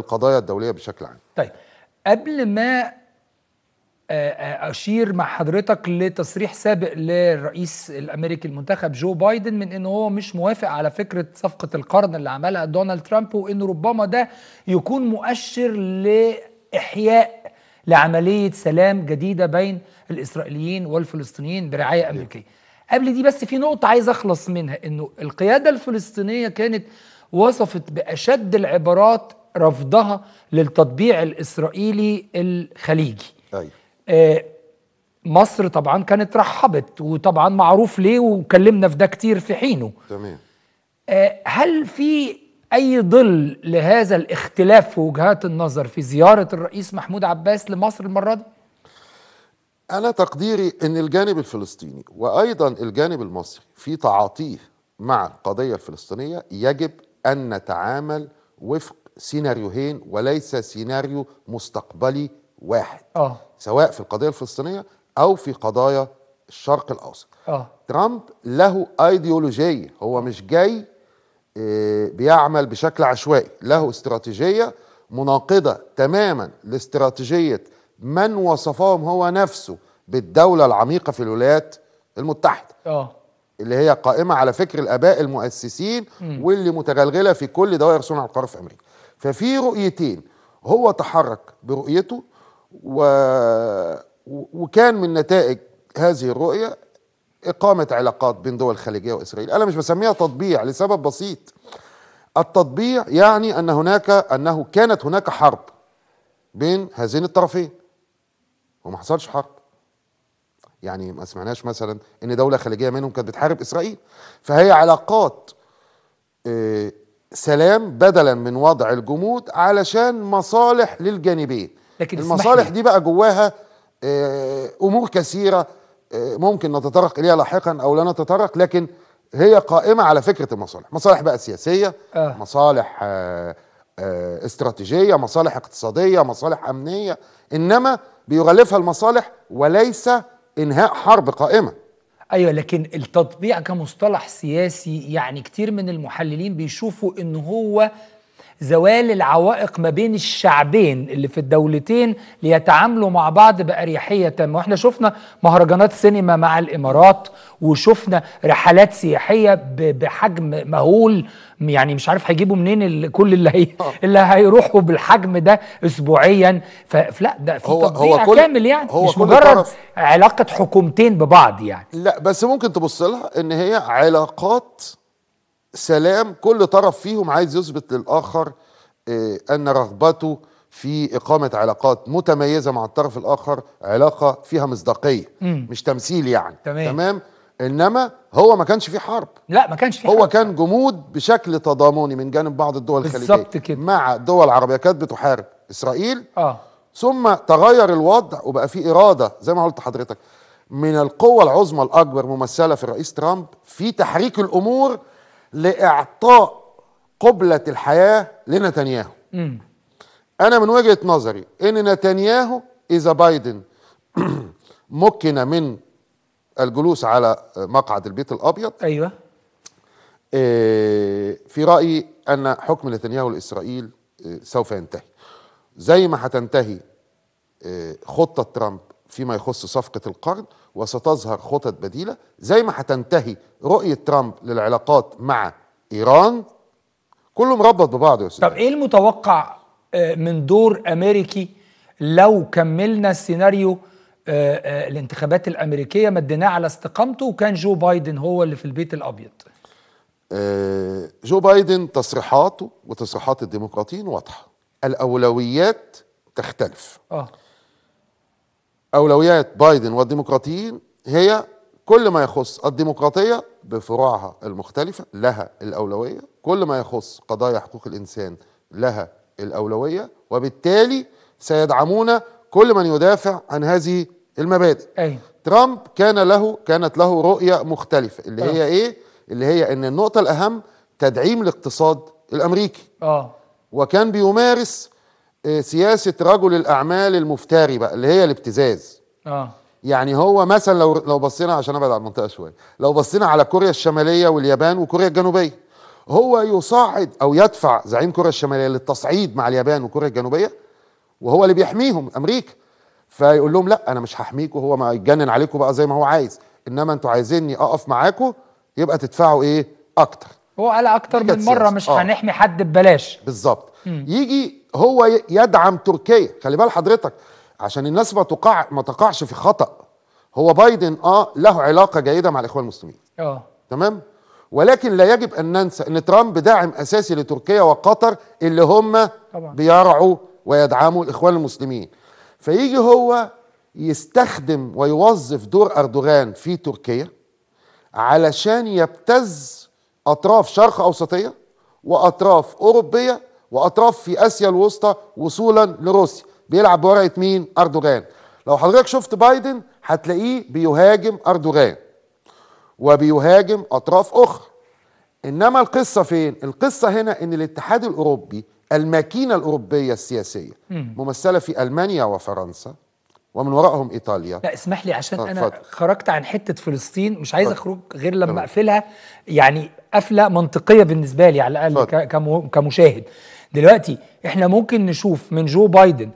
القضايا الدوليه بشكل عام طيب قبل ما آه، آه، اشير مع حضرتك لتصريح سابق للرئيس الامريكي المنتخب جو بايدن من ان هو مش موافق على فكره صفقه القرن اللي عملها دونالد ترامب وانه ربما ده يكون مؤشر لاحياء لعمليه سلام جديده بين الاسرائيليين والفلسطينيين برعايه امريكيه. قبل دي بس في نقطه عايز اخلص منها انه القياده الفلسطينيه كانت وصفت باشد العبارات رفضها للتطبيع الإسرائيلي الخليجي أيوة. مصر طبعا كانت رحبت وطبعا معروف ليه وكلمنا في ده كتير في حينه تمام آه، هل في أي ظل لهذا الاختلاف في وجهات النظر في زيارة الرئيس محمود عباس لمصر المرة دي؟ أنا تقديري أن الجانب الفلسطيني وأيضا الجانب المصري في تعاطيه مع القضية الفلسطينية يجب أن نتعامل وفق سيناريوهين وليس سيناريو مستقبلي واحد آه. سواء في القضية الفلسطينية أو في قضايا الشرق الأوسط آه. ترامب له أيديولوجية هو مش جاي آه، بيعمل بشكل عشوائي له استراتيجية مناقضة تماما لاستراتيجية من وصفهم هو نفسه بالدولة العميقة في الولايات المتحدة آه. اللي هي قائمة على فكر الآباء المؤسسين م. واللي متغلغلة في كل دوائر صنع القرار في أمريكا ففي رؤيتين هو تحرك برؤيته و... وكان من نتائج هذه الرؤية إقامة علاقات بين دول الخليجية وإسرائيل أنا مش بسميها تطبيع لسبب بسيط التطبيع يعني أن هناك أنه كانت هناك حرب بين هذين الطرفين وما حصلش حرب يعني ما سمعناش مثلا ان دوله خليجيه منهم كانت بتحارب اسرائيل فهي علاقات آه، سلام بدلا من وضع الجمود علشان مصالح للجانبين لكن المصالح دي بقى جواها آه، امور كثيره آه، ممكن نتطرق اليها لاحقا او لا نتطرق لكن هي قائمه على فكره المصالح مصالح بقى سياسيه آه. مصالح آه، استراتيجيه مصالح اقتصاديه مصالح امنيه انما بيغلفها المصالح وليس انهاء حرب قائمه ايوه لكن التطبيع كمصطلح سياسي يعني كتير من المحللين بيشوفوا ان هو زوال العوائق ما بين الشعبين اللي في الدولتين ليتعاملوا مع بعض بأريحية تامة واحنا شفنا مهرجانات سينما مع الإمارات وشفنا رحلات سياحية بحجم مهول يعني مش عارف هيجيبوا منين كل اللي هي آه. اللي هيروحوا بالحجم ده اسبوعيا فلا ده في هو هو كل كامل يعني هو مش مجرد علاقه حكومتين ببعض يعني لا بس ممكن تبص لها ان هي علاقات سلام كل طرف فيهم عايز يثبت للاخر آه، ان رغبته في اقامه علاقات متميزه مع الطرف الاخر علاقه فيها مصداقيه مش تمثيل يعني تمام, تمام؟ انما هو ما كانش في حرب لا ما كانش في هو حرب. كان جمود بشكل تضامني من جانب بعض الدول الخليجيه كده. مع دول عربيه كانت بتحارب اسرائيل اه ثم تغير الوضع وبقى في اراده زي ما قلت حضرتك من القوة العظمى الأكبر ممثلة في الرئيس ترامب في تحريك الأمور لاعطاء قبلة الحياة لنتنياهو م. أنا من وجهة نظري إن نتنياهو إذا بايدن مكن من الجلوس على مقعد البيت الأبيض أيوة آه، في رأيي أن حكم نتنياهو لإسرائيل آه، سوف ينتهي زي ما هتنتهي آه، خطة ترامب فيما يخص صفقة القرن وستظهر خطط بديلة زي ما هتنتهي رؤية ترامب للعلاقات مع إيران كله مربط ببعض يا أستاذ طب إيه المتوقع آه، من دور أمريكي لو كملنا السيناريو آه، آه، الانتخابات الأمريكية مديناه على استقامته وكان جو بايدن هو اللي في البيت الأبيض جو بايدن تصريحاته وتصريحات الديمقراطيين واضحة الأولويات تختلف آه. اولويات بايدن والديمقراطيين هي كل ما يخص الديمقراطيه بفروعها المختلفه لها الاولويه كل ما يخص قضايا حقوق الانسان لها الاولويه وبالتالي سيدعمون كل من يدافع عن هذه المبادئ أي. ترامب كان له كانت له رؤيه مختلفه اللي أه. هي ايه اللي هي ان النقطه الاهم تدعيم الاقتصاد الامريكي اه وكان بيمارس آه، سياسه رجل الاعمال المفتري بقى اللي هي الابتزاز اه يعني هو مثلا لو لو بصينا عشان ابعد عن المنطقه شويه لو بصينا على كوريا الشماليه واليابان وكوريا الجنوبيه هو يصعد او يدفع زعيم كوريا الشماليه للتصعيد مع اليابان وكوريا الجنوبيه وهو اللي بيحميهم امريكا فيقول لهم لا انا مش هحميكم هو ما يتجنن عليكم بقى زي ما هو عايز انما انتوا عايزيني اقف معاكم يبقى تدفعوا ايه اكتر هو على اكتر من مره مش آه. هنحمي حد ببلاش بالظبط يجي هو يدعم تركيا خلي بال حضرتك عشان الناس ما تقع ما تقعش في خطأ هو بايدن اه له علاقة جيدة مع الإخوان المسلمين اه تمام ولكن لا يجب أن ننسى أن ترامب داعم أساسي لتركيا وقطر اللي هم طبعا. بيرعوا ويدعموا الإخوان المسلمين فيجي هو يستخدم ويوظف دور أردوغان في تركيا علشان يبتز أطراف شرق أوسطية وأطراف أوروبية واطراف في اسيا الوسطى وصولا لروسيا بيلعب بورقه مين اردوغان لو حضرتك شفت بايدن هتلاقيه بيهاجم اردوغان وبيهاجم اطراف اخرى انما القصه فين القصه هنا ان الاتحاد الاوروبي الماكينه الاوروبيه السياسيه مم. ممثله في المانيا وفرنسا ومن وراءهم ايطاليا لا اسمح لي عشان آه، انا فضل. خرجت عن حته فلسطين مش عايز اخرج غير لما اقفلها يعني قفله منطقيه بالنسبه لي على الاقل كمشاهد دلوقتي احنا ممكن نشوف من جو بايدن